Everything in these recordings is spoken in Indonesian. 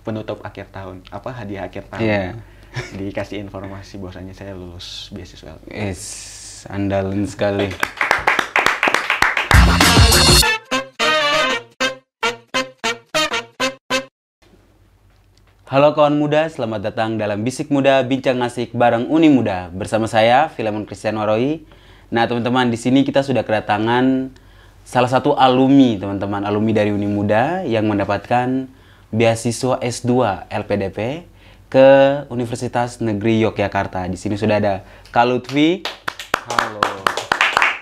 penutup akhir tahun apa hadiah akhir tahun yeah. dikasih informasi bahwasanya saya lulus beasiswa yes andalan sekali Halo kawan muda, selamat datang dalam Bisik Muda Bincang Asik bareng Uni Muda bersama saya Filemon Christian Waroi. Nah, teman-teman, di sini kita sudah kedatangan salah satu alumni, teman-teman, alumni dari Uni Muda yang mendapatkan beasiswa S2 LPDP ke Universitas Negeri Yogyakarta. Di sini sudah ada Kak Lutfi. Halo.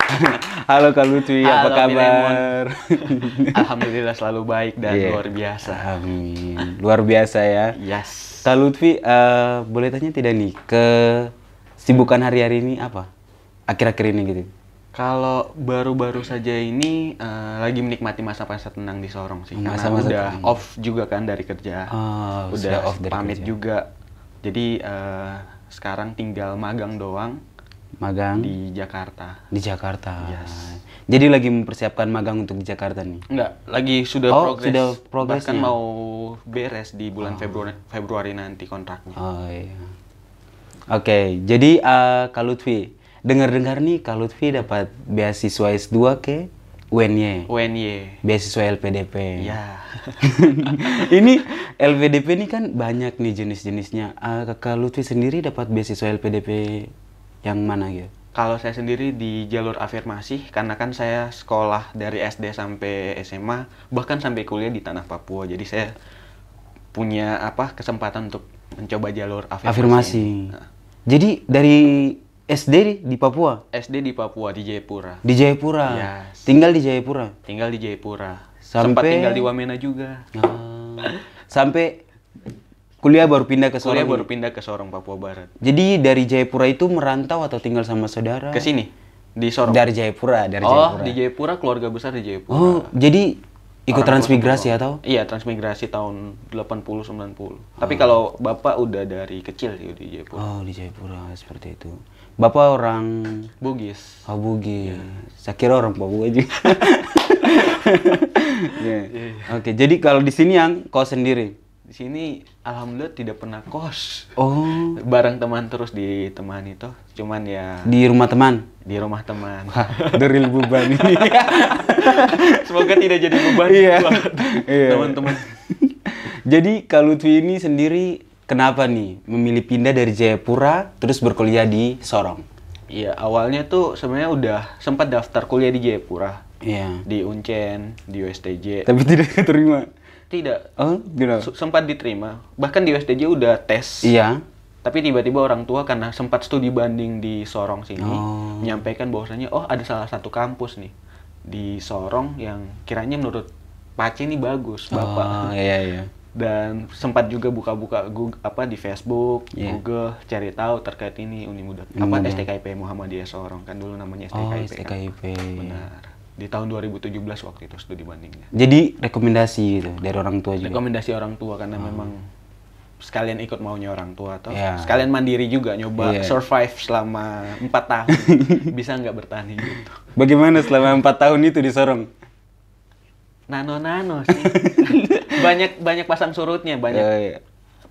Halo Kak Lutfi, Halo, apa kabar? Alhamdulillah selalu baik dan yeah. luar biasa. Amin. Luar biasa ya. Yes. Kak Lutfi, uh, boleh tanya tidak nih ke sibukan hari-hari ini apa? Akhir-akhir ini gitu. Kalau baru-baru saja ini uh, lagi menikmati masa-masa tenang di Sorong sih, karena masa -masa udah tenang. off juga kan dari kerja, oh, udah off dari pamit kerja. juga. Jadi uh, sekarang tinggal magang doang. Magang di Jakarta. Di Jakarta. Yes. Jadi lagi mempersiapkan magang untuk di Jakarta nih? Enggak, lagi sudah oh, progres. sudah progres. Bahkan ya? mau beres di bulan oh. Februari Februari nanti kontraknya. Oh iya. Oke, okay, jadi uh, eh, Kak Dengar-dengar nih Kak Lutfi dapat beasiswa S2 ke UNY. UNY. Beasiswa LPDP. Ya. ini LPDP ini kan banyak nih jenis-jenisnya. Uh, ah, kakak Lutfi sendiri dapat beasiswa LPDP yang mana gitu? Kalau saya sendiri di jalur afirmasi, karena kan saya sekolah dari SD sampai SMA, bahkan sampai kuliah di tanah Papua. Jadi saya punya apa kesempatan untuk mencoba jalur afirmasi. afirmasi. Nah. Jadi dari SD di, di Papua? SD di Papua, di Jayapura. Di Jayapura? Yes. Tinggal di Jayapura? Tinggal di Jayapura. Sampai... Sempat tinggal di Wamena juga. Ah. Sampai kuliah baru pindah ke Sorong? Kuliah baru pindah ke Sorong, Papua Barat. Jadi dari Jayapura itu merantau atau tinggal sama saudara? Ke sini? Di Sorong? Dari Jayapura, dari oh, Jayapura. Oh, di Jayapura, keluarga besar di Jayapura. Oh, jadi ikut Orang transmigrasi atau? Iya, transmigrasi tahun 80 90. Oh. Tapi ah. kalau Bapak udah dari kecil sih di Jayapura. Oh, di Jayapura seperti itu. Bapak orang Bugis. Oh Bugis. Yeah. Saya kira orang Papua juga. yeah. yeah. Oke, okay, jadi kalau di sini yang kos sendiri. Di sini alhamdulillah tidak pernah kos. Oh. Barang teman terus di teman itu. Cuman ya di rumah teman. Di rumah teman. deril beban ini. Semoga tidak jadi beban yeah. Iya. teman-teman. Jadi kalau Twi ini sendiri kenapa nih memilih pindah dari Jayapura terus berkuliah di Sorong? Iya, awalnya tuh sebenarnya udah sempat daftar kuliah di Jayapura. Iya. Di Uncen, di USTJ. Tapi tidak diterima. Tidak. Oh, tidak. Sempat diterima. Bahkan di USTJ udah tes. Iya. Tapi tiba-tiba orang tua karena sempat studi banding di Sorong sini oh. menyampaikan bahwasanya oh ada salah satu kampus nih di Sorong yang kiranya menurut Pace ini bagus, Bapak. Oh, iya iya dan sempat juga buka-buka Google, apa di Facebook, yeah. Google cari tahu terkait ini Uni Muda hmm, apa iya. STKIP Muhammadiyah Sorong kan dulu namanya STKIP. Oh, STKIP. Kan? Benar. Di tahun 2017 waktu itu studi bandingnya. Jadi rekomendasi gitu dari orang tua juga. Rekomendasi orang tua karena oh. memang sekalian ikut maunya orang tua atau yeah. sekalian mandiri juga nyoba yeah. survive selama empat tahun bisa nggak bertahan hidup. Bagaimana selama empat tahun itu di Sorong? nano-nano sih. banyak banyak pasang surutnya, banyak. Oh, iya.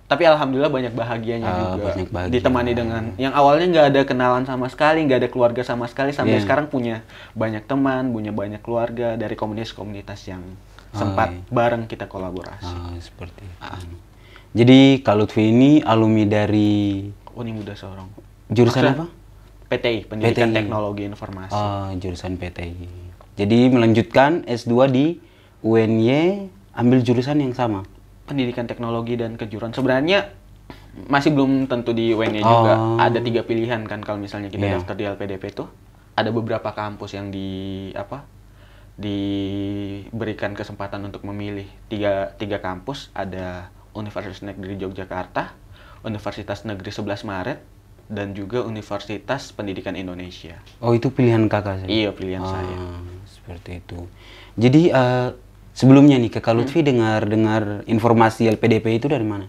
Tapi alhamdulillah banyak bahagianya uh, juga. Banyak bahagia. Ditemani dengan yang awalnya nggak ada kenalan sama sekali, nggak ada keluarga sama sekali sampai yeah. sekarang punya banyak teman, punya banyak keluarga dari komunitas-komunitas yang sempat oh, iya. bareng kita kolaborasi. Oh, seperti itu. Jadi kalau Lutfi ini alumni dari Uni oh, Muda Sorong. Jurusan Maksudnya, apa? PTI, Pendidikan PTI. Teknologi Informasi. Ah, jurusan PTI. Jadi melanjutkan S2 di UNY ambil jurusan yang sama? Pendidikan teknologi dan kejuruan. Sebenarnya masih belum tentu di UNY oh. juga. Ada tiga pilihan kan kalau misalnya kita yeah. daftar di LPDP tuh ada beberapa kampus yang di apa diberikan kesempatan untuk memilih tiga tiga kampus ada Universitas Negeri Yogyakarta, Universitas Negeri 11 Maret, dan juga Universitas Pendidikan Indonesia. Oh itu pilihan kakak saya? Iya pilihan ah, saya. Seperti itu. Jadi uh, Sebelumnya nih, ke Kalutvi hmm. dengar-dengar informasi LPDP itu dari mana?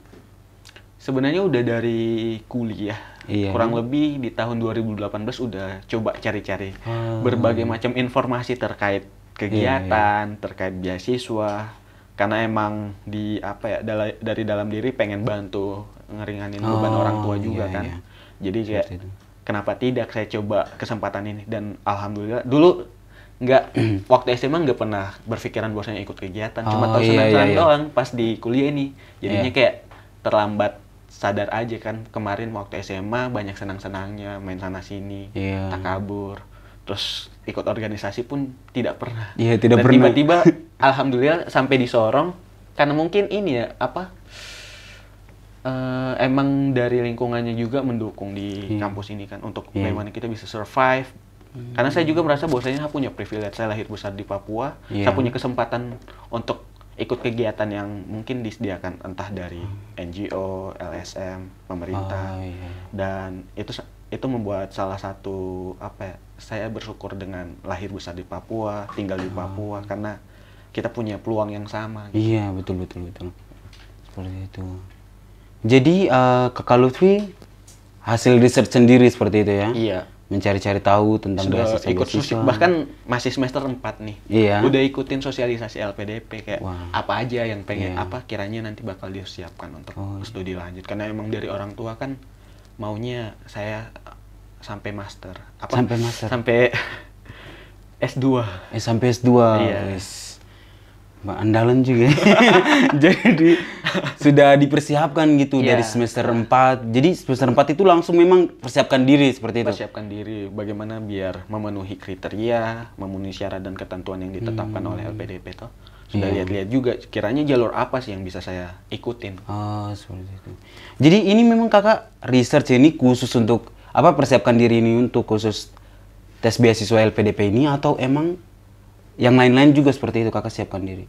Sebenarnya udah dari kuliah. Iya. Kurang lebih di tahun 2018 udah coba cari-cari oh. berbagai macam informasi terkait kegiatan, iya, iya, terkait beasiswa. Karena emang di apa ya dari dalam diri pengen bantu ngeringanin oh, beban orang tua oh, juga iya, kan. Iya. Jadi kayak kenapa tidak saya coba kesempatan ini dan alhamdulillah dulu nggak waktu SMA nggak pernah berpikiran bahwasanya ikut kegiatan oh, cuma tahu iya, senang-senang iya, iya. doang pas di kuliah ini jadinya iya. kayak terlambat sadar aja kan kemarin waktu SMA banyak senang-senangnya main sana sini iya. tak kabur terus ikut organisasi pun tidak pernah iya tidak Dan pernah tiba-tiba alhamdulillah sampai di Sorong karena mungkin ini ya apa uh, emang dari lingkungannya juga mendukung di yeah. kampus ini kan untuk yeah. bagaimana kita bisa survive Hmm. Karena saya juga merasa bahwasanya saya punya privilege, saya lahir besar di Papua, yeah. saya punya kesempatan untuk ikut kegiatan yang mungkin disediakan entah dari NGO, LSM, pemerintah. Oh, yeah. Iya. Dan itu itu membuat salah satu apa ya? Saya bersyukur dengan lahir besar di Papua, tinggal di ah. Papua karena kita punya peluang yang sama. Gitu. Iya, betul betul betul. Seperti itu. Jadi uh, eh, ke Kalutwi hasil riset sendiri seperti itu ya? Iya mencari-cari tahu tentang sudah beasiswa ikut beasiswa. bahkan masih semester 4 nih iya. udah ikutin sosialisasi LPDP kayak Wah. apa aja yang pengen iya. apa kiranya nanti bakal dia untuk oh, iya. studi lanjut karena emang dari orang tua kan maunya saya sampai master apa sampai master sampai S2 eh sampai S2 iya. yes andalan juga. Jadi sudah dipersiapkan gitu yeah. dari semester 4. Jadi semester 4 itu langsung memang persiapkan diri seperti itu. Persiapkan diri bagaimana biar memenuhi kriteria, memenuhi syarat dan ketentuan yang ditetapkan hmm. oleh LPDP toh. Iya. Sudah yeah. lihat-lihat juga kiranya jalur apa sih yang bisa saya ikutin. Ah, seperti itu. Jadi ini memang Kakak research ini khusus untuk apa persiapkan diri ini untuk khusus tes beasiswa LPDP ini atau emang yang lain-lain juga seperti itu kakak siapkan diri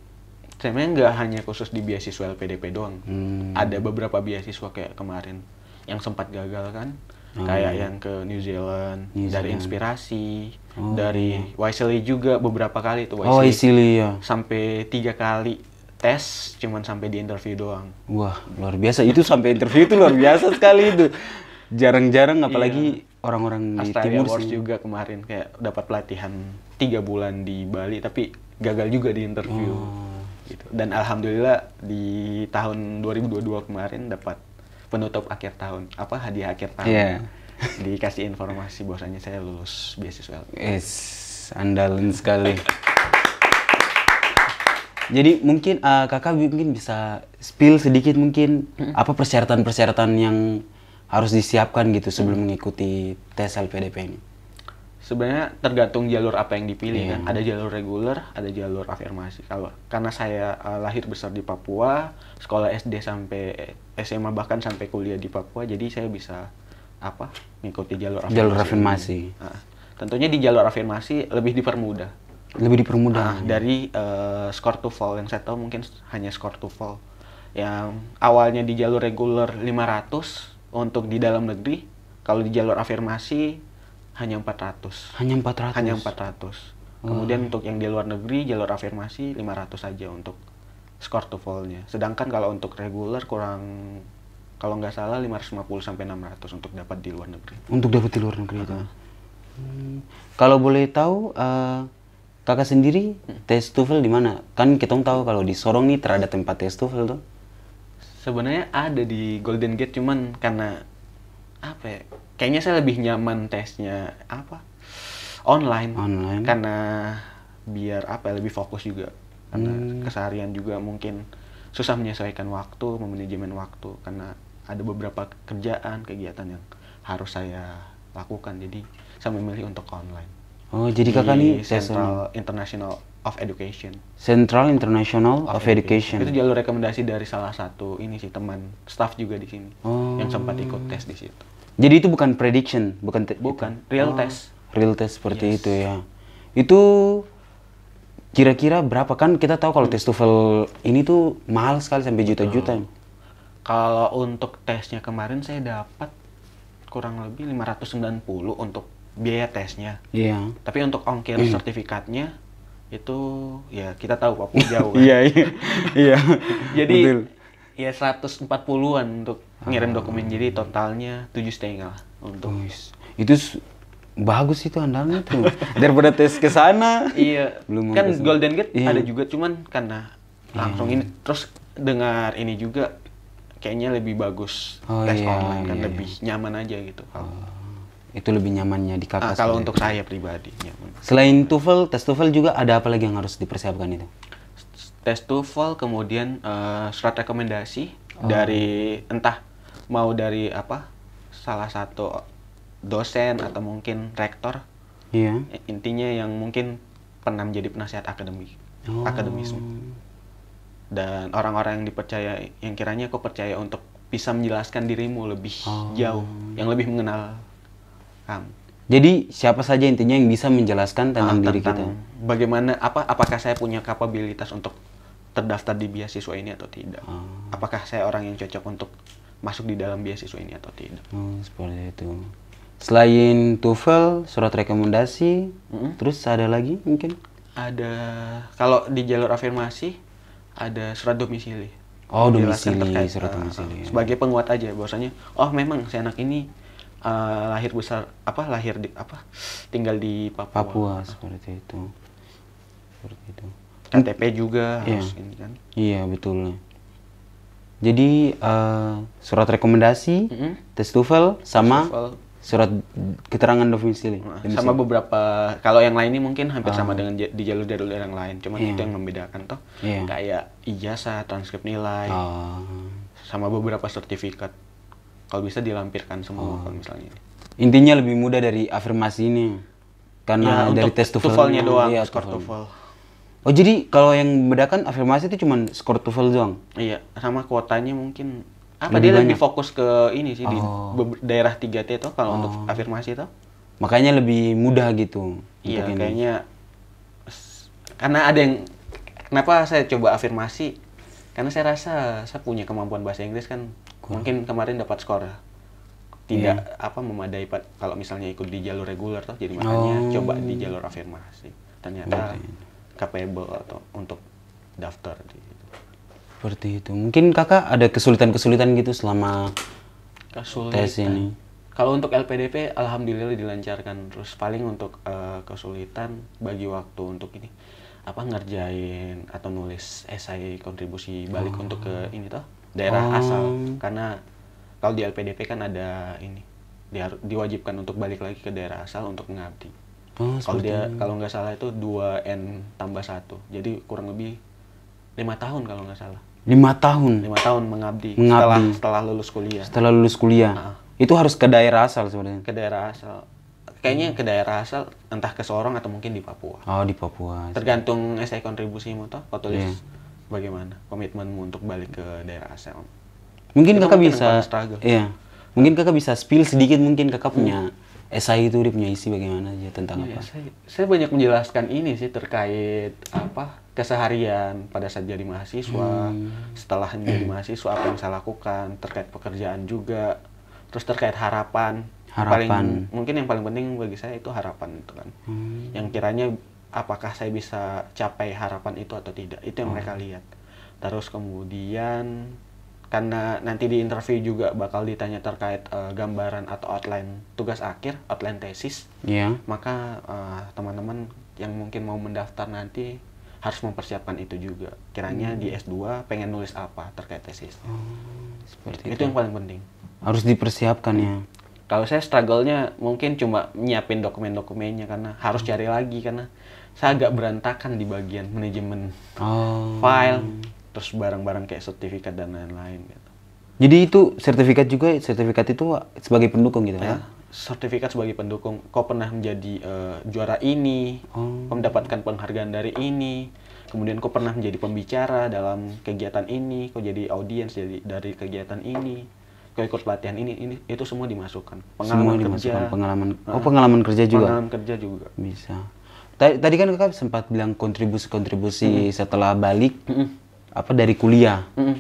sebenarnya nggak hanya khusus di beasiswa LPDP doang hmm. ada beberapa beasiswa kayak kemarin yang sempat gagal kan oh. kayak iya. yang ke New Zealand, New Zealand. dari inspirasi oh. dari iya. Wisely juga beberapa kali itu Wisely, oh, Wisely ya. sampai tiga kali tes cuman sampai di interview doang wah luar biasa itu sampai interview itu luar biasa sekali itu jarang-jarang apalagi iya orang-orang di timur Wars sih. juga kemarin kayak dapat pelatihan tiga bulan di Bali tapi gagal juga di interview oh. gitu dan alhamdulillah di tahun 2022 kemarin dapat penutup akhir tahun apa hadiah akhir tahun yeah. dikasih informasi bahwasanya saya lulus beasiswa es andalan sekali jadi mungkin uh, kakak mungkin bisa spill sedikit mungkin apa persyaratan-persyaratan yang harus disiapkan gitu sebelum hmm. mengikuti tes LPDP ini? Sebenarnya tergantung jalur apa yang dipilih yeah. kan. Iya. Ada jalur reguler, ada jalur afirmasi. Kalau karena saya uh, lahir besar di Papua, sekolah SD sampai SMA bahkan sampai kuliah di Papua, jadi saya bisa apa? mengikuti jalur afirmasi. Jalur afirmasi. Nah, tentunya di jalur afirmasi lebih dipermudah. Lebih dipermudah. Nah, ya. dari uh, eh, skor TOEFL yang saya tahu mungkin hanya skor TOEFL yang awalnya di jalur reguler 500 untuk di dalam negeri kalau di jalur afirmasi hanya 400 hanya 400 hanya 400 kemudian untuk yang di luar negeri jalur afirmasi 500 saja untuk skor toefl sedangkan kalau untuk reguler kurang kalau nggak salah 550 sampai 600 untuk dapat di luar negeri untuk dapat di luar negeri uh -huh. itu hmm. kalau boleh tahu uh, kakak sendiri hmm. tes TOEFL di mana kan kita tahu kalau di Sorong nih terada tempat tes TOEFL tuh sebenarnya ada di Golden Gate cuman karena apa ya kayaknya saya lebih nyaman tesnya apa online online karena biar apa ya, lebih fokus juga karena hmm. keseharian juga mungkin susah menyesuaikan waktu memanajemen waktu karena ada beberapa kerjaan kegiatan yang harus saya lakukan jadi saya memilih untuk online oh jadi kakak nih Central International of Education. Central International of, of Education. Itu jalur rekomendasi dari salah satu ini sih teman staff juga di sini oh. yang sempat ikut tes di situ. Jadi itu bukan prediction, bukan bukan itu. real oh. test. Real test seperti yes. itu ya. Itu kira-kira berapa kan kita tahu kalau tes TOEFL ini tuh mahal sekali sampai juta-juta. Oh. Kalau untuk tesnya kemarin saya dapat kurang lebih 590 untuk biaya tesnya. Iya. Yeah. Tapi untuk ongkir mm. sertifikatnya itu ya kita tahu Papua jauh kan. Iya, iya, iya. Jadi Betul. ya 140-an untuk ah. ngirim dokumen. Jadi totalnya tujuh setengah untuk. Uis. Itu bagus itu andalnya tuh. Daripada tes ke sana. iya. Belum kan kesana. Golden Gate iya. ada juga cuman karena langsung iya. ini terus dengar ini juga kayaknya lebih bagus oh, tes iya, online kan iya. iya. lebih nyaman aja gitu. oh itu lebih nyamannya di kakak. Ah, kalau untuk untuk saya pribadi. Ya. Selain TOEFL, tes TOEFL juga ada apa lagi yang harus dipersiapkan itu? Tes TOEFL, kemudian uh, surat rekomendasi oh. dari entah mau dari apa salah satu dosen atau mungkin rektor. Iya. Yeah. Intinya yang mungkin pernah menjadi penasihat akademik, oh. akademisme. Dan orang-orang yang dipercaya, yang kiranya kau percaya untuk bisa menjelaskan dirimu lebih oh. jauh, yang lebih mengenal paham. Jadi siapa saja intinya yang bisa menjelaskan ah, tentang, ah, diri tentang kita. Bagaimana apa apakah saya punya kapabilitas untuk terdaftar di beasiswa ini atau tidak? Ah. Apakah saya orang yang cocok untuk masuk di dalam beasiswa ini atau tidak? Hmm, seperti itu. Selain TOEFL, surat rekomendasi, hmm. terus ada lagi mungkin? Ada kalau di jalur afirmasi ada surat domisili. Oh, domisili, terkait, surat eh, domisili. Uh, sebagai penguat aja bahwasanya oh memang si anak ini uh, lahir besar apa lahir di apa tinggal di Papua. Papua seperti itu. Seperti itu. KTP juga iya. harus ini kan. Iya, betul. Jadi uh, surat rekomendasi, mm -hmm. tes TOEFL sama tufel. surat keterangan domisili. Sama beberapa kalau yang lain ini mungkin hampir uh. sama ah. dengan di jalur-jalur yang lain, cuma yeah. itu yang membedakan toh. Yeah. Kayak ijazah, transkrip nilai. Uh. Sama beberapa sertifikat kalau bisa dilampirkan semua oh. kalau misalnya intinya lebih mudah dari afirmasi ini karena ya, dari tes TOEFL-nya doang iya, skor TOEFL. Oh jadi kalau yang bedakan afirmasi itu cuma skor TOEFL doang? Iya sama kuotanya mungkin apa lebih dia banyak. lebih fokus ke ini sih oh. di daerah 3 T itu kalau oh. untuk afirmasi itu makanya lebih mudah gitu iya kayaknya karena ada yang kenapa saya coba afirmasi karena saya rasa saya punya kemampuan bahasa Inggris kan Gua. mungkin kemarin dapat skor tidak yeah. apa memadai pak kalau misalnya ikut di jalur reguler toh jadi makanya oh. coba di jalur afirmasi ternyata iya, iya. capable atau untuk daftar di seperti itu mungkin kakak ada kesulitan-kesulitan gitu selama kesulitan. tes ini kalau untuk LPDP alhamdulillah dilancarkan terus paling untuk uh, kesulitan bagi waktu untuk ini apa ngerjain atau nulis esai kontribusi balik oh. untuk ke ini toh daerah oh. asal karena kalau di LPDP kan ada ini dia diwajibkan untuk balik lagi ke daerah asal untuk mengabdi. Oh, kalau dia kalau nggak salah itu 2 n tambah satu jadi kurang lebih lima tahun kalau nggak salah. Lima tahun. Lima tahun mengabdi, mengabdi. Setelah, setelah lulus kuliah. Setelah lulus kuliah. Nah, itu harus ke daerah asal sebenarnya. Ke daerah asal. Kayaknya hmm. ke daerah asal entah ke Sorong atau mungkin di Papua. Oh, di Papua. Tergantung SI kontribusimu toh, kau tulis. Yeah bagaimana komitmenmu untuk balik ke daerah asal? Mungkin kakak mungkin bisa, iya. Mungkin kakak bisa spill sedikit mungkin kakak punya hmm. esai itu dia punya isi bagaimana aja tentang ya, apa? Saya, saya banyak menjelaskan ini sih terkait apa keseharian pada saat jadi mahasiswa, hmm. setelah menjadi mahasiswa apa yang saya lakukan terkait pekerjaan juga, terus terkait harapan. Harapan. Paling, mungkin yang paling penting bagi saya itu harapan itu kan, hmm. yang kiranya apakah saya bisa capai harapan itu atau tidak itu yang hmm. mereka lihat terus kemudian karena nanti di interview juga bakal ditanya terkait uh, gambaran atau outline tugas akhir, outline tesis. Yeah. Maka teman eh, teman-teman yang mungkin mau mendaftar nanti harus mempersiapkan itu juga. Kiranya hmm. di S2 pengen nulis apa terkait tesis. Oh, seperti itu. Itu yang paling penting. Harus dipersiapkan ya. Kalau saya struggle-nya mungkin cuma nyiapin dokumen-dokumennya karena harus cari lagi karena saya agak berantakan di bagian manajemen oh. file terus barang-barang kayak sertifikat dan lain-lain gitu. Jadi itu sertifikat juga sertifikat itu sebagai pendukung gitu ya. Kan? Sertifikat sebagai pendukung. Kau pernah menjadi uh, juara ini, oh. mendapatkan penghargaan dari ini, kemudian kau pernah menjadi pembicara dalam kegiatan ini, kau jadi audiens dari kegiatan ini ikut pelatihan ini ini itu semua dimasukkan pengalaman semua dimasukkan kerja, pengalaman oh ah, pengalaman kerja juga pengalaman kerja juga bisa tadi kan kakak sempat bilang kontribusi-kontribusi mm. setelah balik mm. apa dari kuliah mm.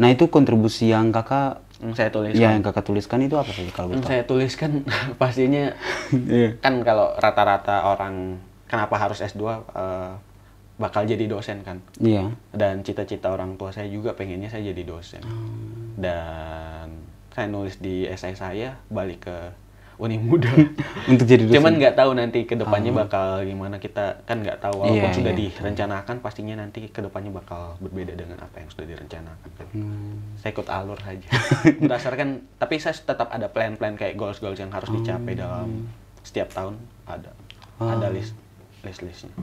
nah itu kontribusi yang kakak yang saya tuliskan ya, yang kakak tuliskan itu apa sih kalau yang saya tuliskan pastinya yeah. kan kalau rata-rata orang kenapa harus S2 uh, eh, bakal jadi dosen kan. Iya. Dan cita-cita orang tua saya juga pengennya saya jadi dosen. Hmm. Dan saya nulis di esai saya balik ke Uni Muda untuk jadi dosen. Cuman nggak tahu nanti kedepannya oh. Ah. bakal gimana kita kan nggak tahu walaupun yeah, sudah yeah. Iya, direncanakan pastinya nanti kedepannya bakal berbeda dengan apa yang sudah direncanakan. Hmm. Saya ikut alur aja. Berdasarkan tapi saya tetap ada plan-plan kayak goals-goals yang harus dicapai hmm. dalam setiap tahun ada ah. ada list list listnya.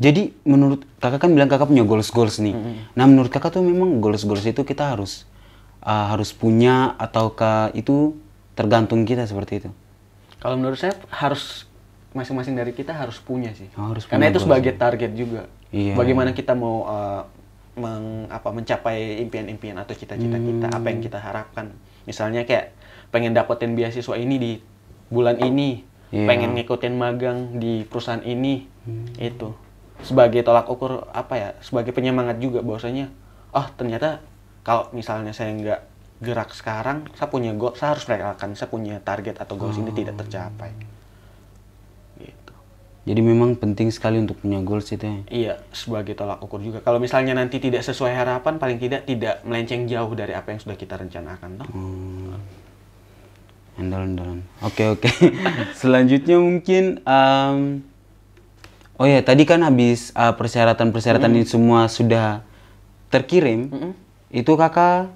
Jadi menurut kakak kan bilang kakak punya goals goals nih. Mm -hmm. Nah menurut kakak tuh memang goals goals itu kita harus uh, harus punya ataukah itu tergantung kita seperti itu? Kalau menurut saya harus masing-masing dari kita harus punya sih. Oh, harus Karena punya itu sebagai sih. target juga. Iya. Bagaimana kita mau uh, meng, apa mencapai impian-impian atau cita-cita hmm. kita, apa yang hmm. kita harapkan. Misalnya kayak pengen dapetin beasiswa ini di bulan ini, yeah. pengen ngikutin magang di perusahaan ini. Hmm. Itu sebagai tolak ukur apa ya? Sebagai penyemangat juga bahwasanya oh ternyata kalau misalnya saya nggak gerak sekarang, saya punya goal, saya harus merelakan, saya punya target atau goals oh. ini tidak oh. tercapai. Gitu. Jadi memang penting sekali untuk punya goals itu ya? Iya, sebagai tolak ukur juga. Kalau misalnya nanti tidak sesuai harapan, paling tidak tidak melenceng jauh dari apa yang sudah kita rencanakan. Toh. Hmm. Andalan-andalan. Oke, okay, oke. Okay. Selanjutnya mungkin... Um, Oh ya, tadi kan habis eh, persyaratan-persyaratan mm ini semua sudah terkirim. -hmm itu kakak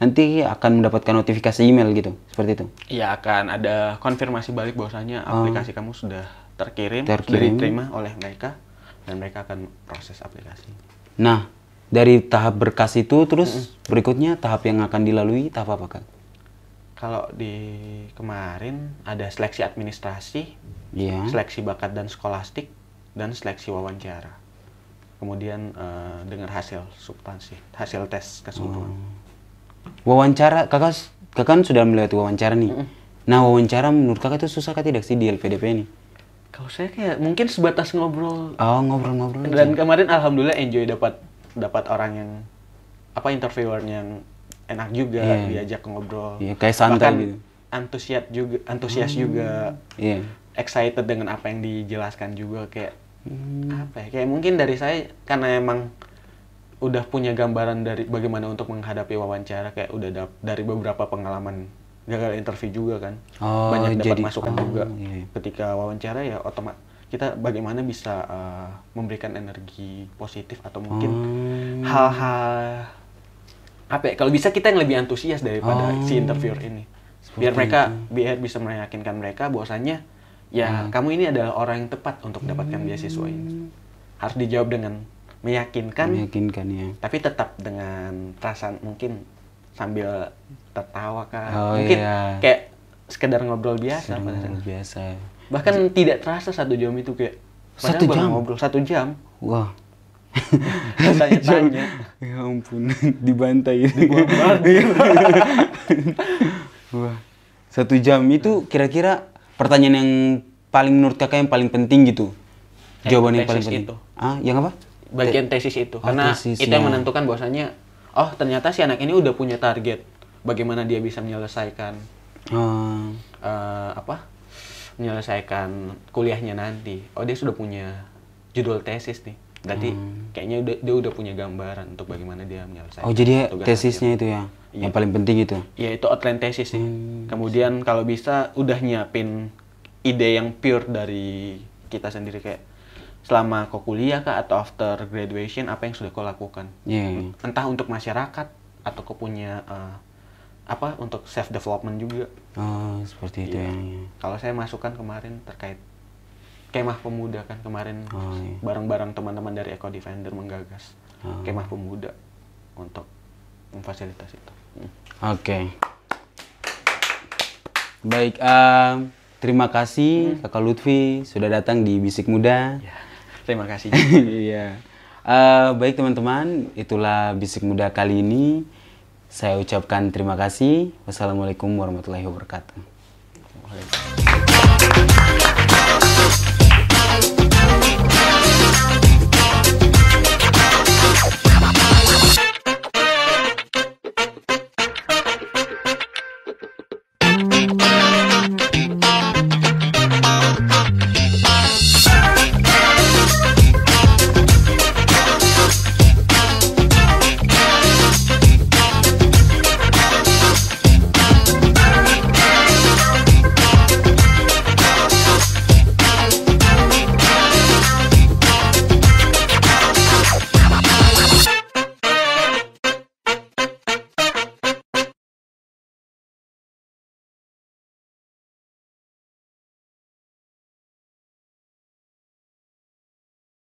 nanti akan mendapatkan notifikasi email gitu seperti itu iya akan ada konfirmasi balik bahwasanya oh. aplikasi kamu sudah terkirim, terkirim Terima oleh mereka dan mereka akan proses aplikasi nah dari tahap berkas itu terus mm -hmm. berikutnya tahap yang akan dilalui tahap apa kak kalau di kemarin ada seleksi administrasi yeah. seleksi bakat dan skolastik dan seleksi wawancara kemudian uh, eh, dengan hasil substansi, hasil tes keseluruhan. Hmm. Wawancara, kakak, kakak kan sudah melihat wawancara nih. Mm Nah wawancara menurut kakak itu susah kah tidak sih di LPDP ini? Kalau saya kayak mungkin sebatas ngobrol. Oh ngobrol-ngobrol. Dan aja. kemarin alhamdulillah enjoy dapat dapat orang yang apa interviewer yang enak juga yeah. diajak ngobrol. yeah, kayak santai Bahkan gitu. Antusias juga, antusias hmm. juga. Yeah. Excited dengan apa yang dijelaskan juga kayak hmm. apa ya kayak mungkin dari saya karena emang udah punya gambaran dari bagaimana untuk menghadapi wawancara kayak udah da dari beberapa pengalaman gagal interview juga kan oh, banyak dapat masukan oh, juga iya. ketika wawancara ya otomat kita bagaimana bisa uh, memberikan energi positif atau mungkin hal hmm. hal-hal apa ya kalau bisa kita yang lebih antusias daripada oh. si interviewer ini biar mereka biar bisa meyakinkan mereka bahwasannya ya hmm. kamu ini adalah orang yang tepat untuk mendapatkan hmm. beasiswa ini. Harus dijawab dengan meyakinkan. Meyakinkan ya. Tapi tetap dengan perasaan mungkin sambil tertawa kan. Oh, mungkin iya. kayak sekedar ngobrol biasa. ngobrol biasa. Bahkan Jadi, tidak terasa satu jam itu kayak. Satu jam? Ngobrol satu jam. Wah. Tanya-tanya. ya ampun, dibantai. Wah. Satu jam itu kira-kira pertanyaan yang paling menurut kakak yang paling penting gitu yang jawaban yang paling penting itu. ah yang apa bagian tesis itu oh, karena tesis, itu yang iya. menentukan bahwasanya oh ternyata si anak ini udah punya target bagaimana dia bisa menyelesaikan hmm. uh, apa menyelesaikan kuliahnya nanti oh dia sudah punya judul tesis nih Tadi hmm. kayaknya dia, dia udah punya gambaran untuk bagaimana dia menyelesaikan oh jadi ya, tesisnya itu ya iya. yang paling penting itu ya itu outline tesis sih ya. hmm. kemudian kalau bisa udah nyiapin ide yang pure dari kita sendiri kayak selama kau kuliah kah atau after graduation apa yang sudah kau lakukan yeah. Iya. entah untuk masyarakat atau kau punya uh, apa untuk self development juga oh seperti itu iya. ya. ya kalau saya masukkan kemarin terkait kemah pemuda kan kemarin oh, iya. bareng-bareng teman-teman dari Eco Defender menggagas oh. kemah pemuda untuk memfasilitas itu. Hmm. Oke. Okay. Baik, uh, terima kasih hmm. Kakak Lutfi sudah datang di Bisik Muda. Ya, terima kasih. Iya. uh, baik teman-teman, itulah Bisik Muda kali ini. Saya ucapkan terima kasih. Wassalamualaikum warahmatullahi wabarakatuh. Waalaikumsalam.